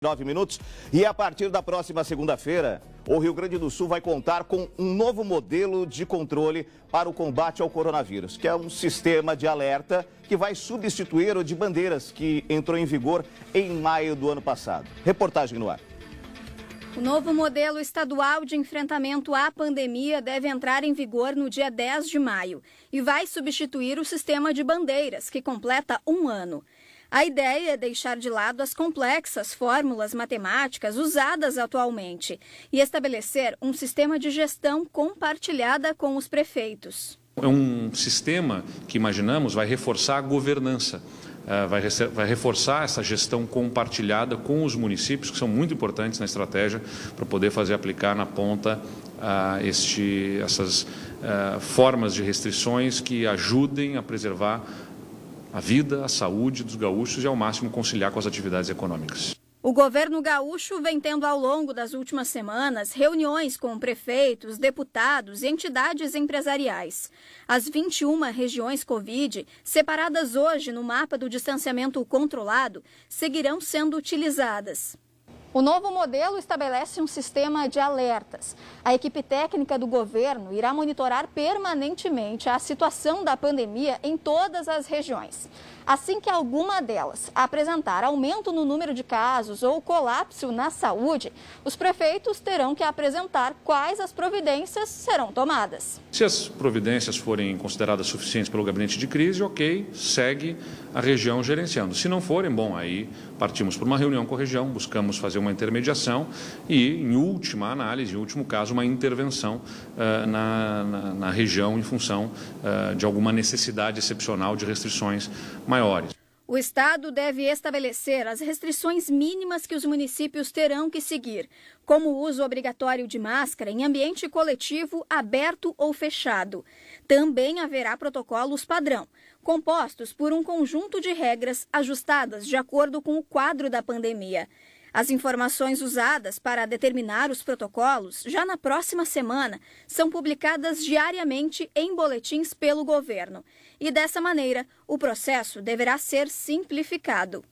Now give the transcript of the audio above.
9 minutos. E a partir da próxima segunda-feira, o Rio Grande do Sul vai contar com um novo modelo de controle para o combate ao coronavírus, que é um sistema de alerta que vai substituir o de bandeiras que entrou em vigor em maio do ano passado. Reportagem no ar. O novo modelo estadual de enfrentamento à pandemia deve entrar em vigor no dia 10 de maio e vai substituir o sistema de bandeiras, que completa um ano. A ideia é deixar de lado as complexas fórmulas matemáticas usadas atualmente e estabelecer um sistema de gestão compartilhada com os prefeitos. É um sistema que imaginamos vai reforçar a governança eh, vai, reforçar essa gestão compartilhada com os municípios, que são muito importantes na estratégia para poder fazer aplicar na ponta ah, este, essas eh, formas de restrições que ajudem a preservar a vida, a saúde dos gaúchos e, é ao máximo, conciliar com as atividades econômicas. O governo gaúcho vem tendo ao longo das últimas semanas reuniões com prefeitos, deputados e entidades empresariais. As 21 regiões Covid, separadas hoje no mapa do distanciamento controlado, seguirão sendo utilizadas. O novo modelo estabelece um sistema de alertas. A equipe técnica do governo irá monitorar permanentemente a situação da pandemia em todas as regiões. Assim que alguma delas apresentar aumento no número de casos ou colapso na saúde, os prefeitos terão que apresentar quais as providências serão tomadas. Se as providências forem consideradas suficientes pelo gabinete de crise, ok, segue a região gerenciando. Se não forem, bom, aí partimos para uma reunião com a região, buscamos fazer uma intermediação e, em última análise, em último caso, uma intervenção uh, na, na, na, região em função uh, de alguma necessidade excepcional de restrições. Mas maiores. O Estado deve estabelecer as restrições mínimas que os municípios terão que seguir, como o uso obrigatório de máscara em ambiente coletivo aberto ou fechado. Também haverá protocolos padrão, compostos por um conjunto de regras ajustadas de acordo com o quadro da pandemia. As informações usadas para determinar os protocolos já na próxima semana são publicadas diariamente em boletins pelo governo. E dessa maneira, o processo deverá ser simplificado.